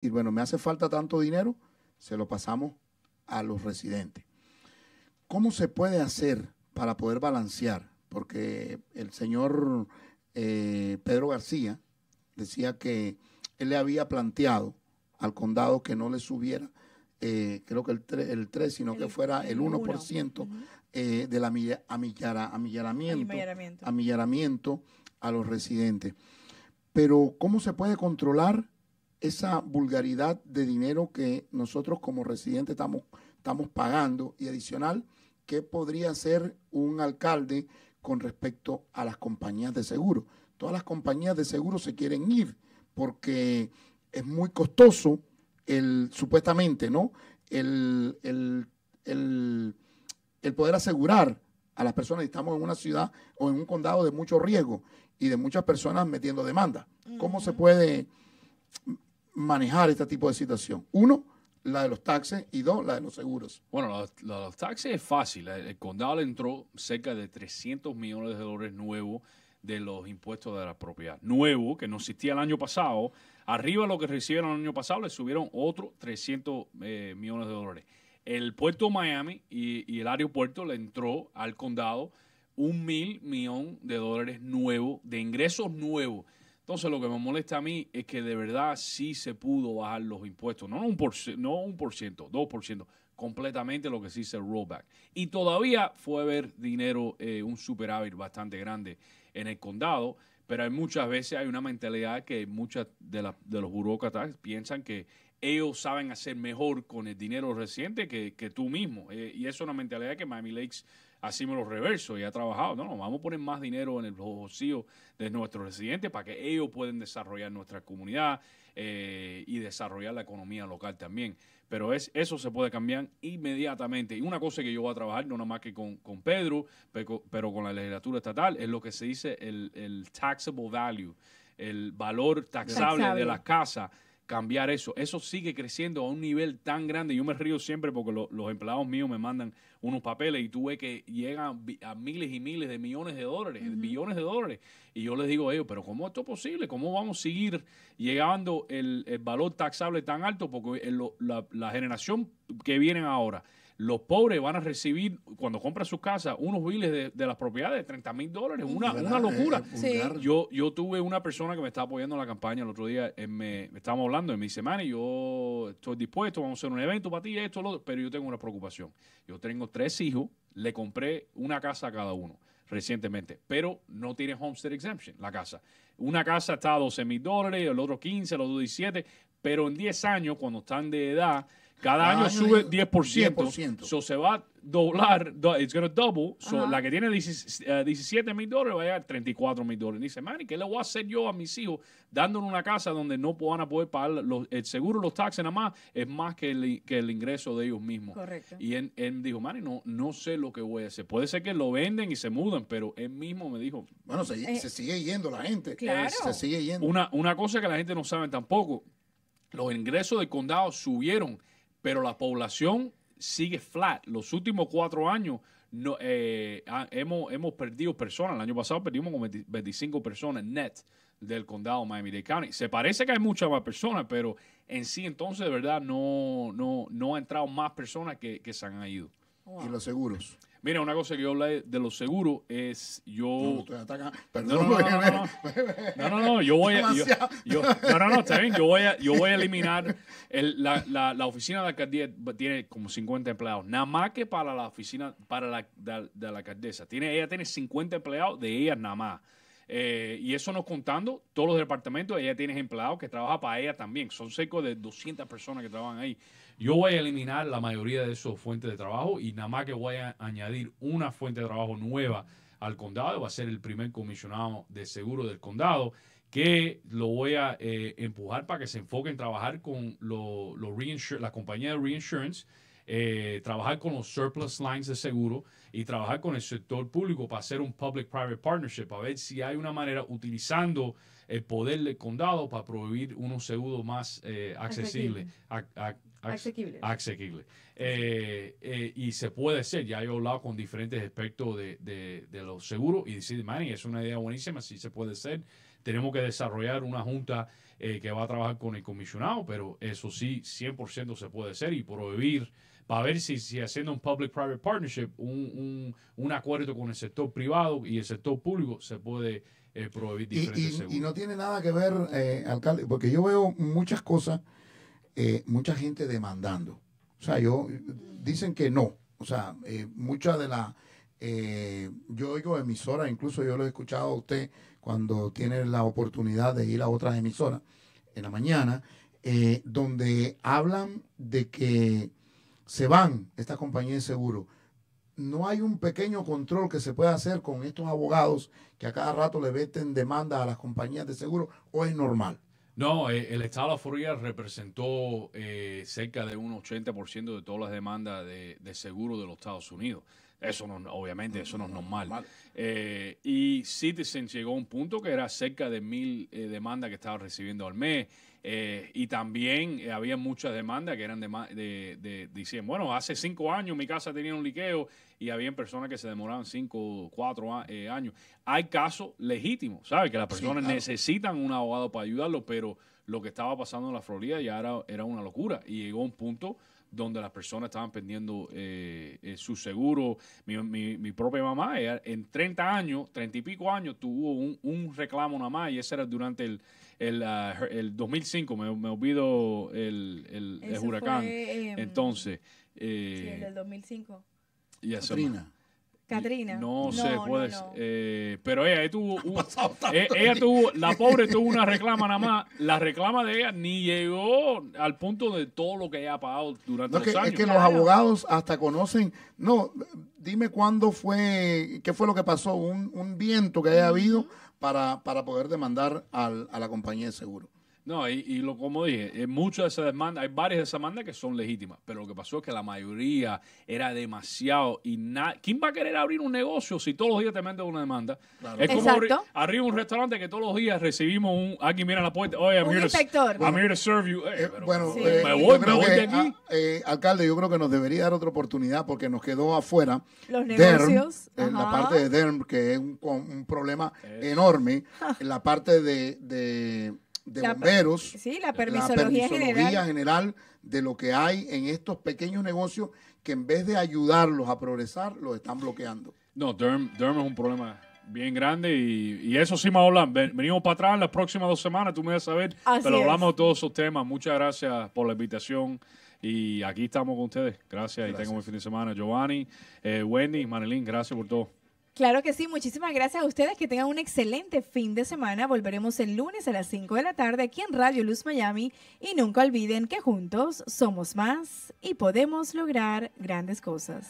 y bueno, me hace falta tanto dinero, se lo pasamos a los residentes. ¿Cómo se puede hacer para poder balancear? Porque el señor eh, Pedro García decía que él le había planteado al condado que no le subiera, eh, creo que el 3, sino que fuera el 1%, eh, de la del amillaramiento a los residentes. Pero ¿cómo se puede controlar esa vulgaridad de dinero que nosotros como residentes estamos, estamos pagando y adicional, ¿qué podría hacer un alcalde con respecto a las compañías de seguro? Todas las compañías de seguro se quieren ir porque es muy costoso el, supuestamente, ¿no? El, poder asegurar a las personas. Estamos en una ciudad o en un condado de mucho riesgo y de muchas personas metiendo demanda. ¿Cómo se puede manejar este tipo de situación. Uno, la de los taxes y dos, la de los seguros. Bueno, de los taxes es fácil. El, condado le entró cerca de 300 millones de dólares nuevos de los impuestos de la propiedad. Nuevo, que no existía el año pasado. Arriba lo que recibieron el año pasado le subieron otros 300 eh, millones de dólares. El puerto de Miami y, el aeropuerto le entró al condado un mil millón de dólares nuevos, de ingresos nuevos. Entonces lo que me molesta a mí es que de verdad sí se pudo bajar los impuestos, no un por, no un por ciento, dos por ciento, completamente lo que sí se rollback. Y todavía fue haber dinero, eh, un superávit bastante grande en el condado, pero hay muchas veces hay una mentalidad que muchas de, los burócratas piensan que ellos saben hacer mejor con el dinero reciente que, tú mismo. Eh, y es una mentalidad que Miami Lakes Así me lo reverso, y ha trabajado. No, no, vamos a poner más dinero en el bolsillo de nuestros residentes para que ellos puedan desarrollar nuestra comunidad eh, y desarrollar la economía local también. Pero es, eso se puede cambiar inmediatamente. Y una cosa que yo voy a trabajar, no nada más que con, Pedro, pero, con la legislatura estatal, es lo que se dice el, el taxable value, el valor taxable. taxable. de las casas cambiar eso. Eso sigue creciendo a un nivel tan grande. Yo me río siempre porque los empleados míos me mandan unos papeles y tú ves que llegan a miles y miles de millones de dólares, billones de dólares. Y yo les digo a ellos, pero ¿cómo esto es posible? ¿Cómo vamos a seguir llegando el, valor taxable tan alto? Porque eh, la, la generación que vienen ahora los pobres van a recibir, cuando compran sus casas, unos miles de, las propiedades de 30 mil dólares. Una, una locura. Yo, yo tuve una persona que me estaba apoyando en la campaña el otro día. me, estábamos hablando en mi semana y yo estoy dispuesto, vamos a hacer un evento para ti, esto, lo otro. Pero yo tengo una preocupación. Yo tengo tres hijos, le compré una casa a cada uno recientemente, pero no tiene homestead exemption la casa. Una casa está a 12 mil dólares, el otro 15, el otro 17, pero en 10 años, cuando están de edad cada, año, sube 10%. 10%. se va a doblar, it's going to double. So la que tiene 17 eh, mil dólares va a llegar a 34 mil dólares. Dice, man, ¿qué le voy a hacer yo a mis hijos dándole una casa donde no puedan a poder pagar los, el seguro, los taxes nada más? Es más que el, que el ingreso de ellos mismos. Correcto. Y él, él dijo, Mari, no, no sé lo que voy a hacer. Puede ser que lo venden y se mudan, pero él mismo me dijo. Bueno, se, eh, sigue yendo la gente. Claro. se sigue yendo. Una, una cosa que la gente no sabe tampoco. Los ingresos del condado subieron pero la población sigue flat. Los últimos cuatro años no, eh, hemos, hemos perdido personas. El año pasado perdimos 25 personas net del condado Miami-Dade County. Se parece que hay muchas más personas, pero en sí entonces de verdad no, no, no ha entrado más personas que, se han ido. Y los seguros. Mira, una cosa que yo hablé de los seguros es yo. no, no, no, yo voy a. no, no, no, Yo voy yo voy a eliminar. la, oficina de la alcaldía pues, tiene como 50 empleados. Nada más que para la oficina para la, de, la alcaldesa. Tiene, ella tiene 50 empleados de ella nada más. Eh, y eso no contando todos los departamentos, ella tiene empleados que trabajan para ella también. Son cerca de 200 personas que trabajan ahí. Yo voy a eliminar la mayoría de esas fuentes de trabajo y nada más que voy a añadir una fuente de trabajo nueva al condado. Va a ser el primer comisionado de seguro del condado que lo voy a eh, empujar para que se enfoque en trabajar con lo, la compañía de reinsurance, eh, trabajar con los surplus lines de seguro y trabajar con el sector público para hacer un public-private partnership, a ver si hay una manera utilizando el poder del condado para prohibir unos seguros más eh, accesibles, Asequible. Asequible. Eh, eh, y se puede ser. Ya he hablado con diferentes aspectos de, los seguros y decir, man, es una idea buenísima, sí se puede ser. Tenemos que desarrollar una junta eh, que va a trabajar con el comisionado, pero eso sí, 100% se puede hacer y prohibir para ver si, si haciendo un public-private partnership, un, un, acuerdo con el sector privado y el sector público, se puede prohibir diferentes y, Y no tiene nada que ver, alcalde, porque yo veo muchas cosas eh, mucha gente demandando. O sea, yo dicen que no. O sea, eh, muchas de la eh, yo oigo emisoras, incluso yo lo he escuchado a usted cuando tiene la oportunidad de ir a otras emisoras en la mañana, donde hablan de que se van estas compañías de seguro. No hay un pequeño control que se pueda hacer con estos abogados que a cada rato le meten demanda a las compañías de seguro o es normal. No, eh, el estado de la Florida representó eh, cerca de un 80% de todas las demandas de, seguro de los Estados Unidos. Eso no, obviamente, eso no es normal. Eh, y Citizen llegó a un punto que era cerca de mil demandas que estaba recibiendo al mes. Eh, y también eh, había muchas demandas que eran de, de, de, bueno, hace cinco años mi casa tenía un liqueo y había personas que se demoraban cinco, cuatro eh, años. Hay casos legítimos, ¿sabes? Que las personas necesitan un abogado para ayudarlo, pero lo que estaba pasando en la Florida ya era, era una locura y llegó un punto donde las personas estaban perdiendo eh, eh, su seguro. Mi, propia mamá, en 30 años, 30 y pico años, tuvo un, reclamo nada más y ese era durante el, el, 2005, ah, me, me, olvido el, huracán. Entonces. Eh, el 2005. Y yes, Catrina, No, se sé eh, pero ella, tuvo. Eh, ella tuvo. La pobre tuvo una reclama nada más. La reclama de ella ni llegó al punto de todo lo que ella ha pagado durante los que, años. Es que los abogados hasta conocen. No, dime cuándo fue. ¿Qué fue lo que pasó? Un, viento que haya habido para, para poder demandar a la compañía de seguro. No, y, lo, como dije, eh, muchas de esas demandas, hay varias de esas demandas que son legítimas, pero lo que pasó es que la mayoría era demasiado y ¿Quién va a querer abrir un negocio si todos los días te meten una demanda? Es como abrir, arriba un restaurante que todos los días recibimos un. Aquí, mira la puerta, oye, I'm, un here, inspector. I'm here eh, bueno, me eh, voy, de aquí. Ah, alcalde, yo creo que nos debería dar otra oportunidad porque nos quedó afuera. Los negocios. en la parte de DERM, que es un, problema enorme. en la parte de de la, bomberos, sí, la permisología, general. de lo que hay en estos pequeños negocios que en vez de ayudarlos a progresar, los están bloqueando. No, Derm, Derm es un problema bien grande y, eso sí, me ven, venimos para atrás las próximas dos semanas, tú me vas a saber, pero hablamos de todos esos temas. Muchas gracias por la invitación. Y aquí estamos con ustedes. Gracias, y tengo un buen fin de semana. Giovanni, eh, Wendy, Manelín, gracias por todo. Claro que sí, muchísimas gracias a ustedes, que tengan un excelente fin de semana. Volveremos el lunes a las 5 de la tarde aquí en Radio Luz Miami y nunca olviden que juntos somos más y podemos lograr grandes cosas.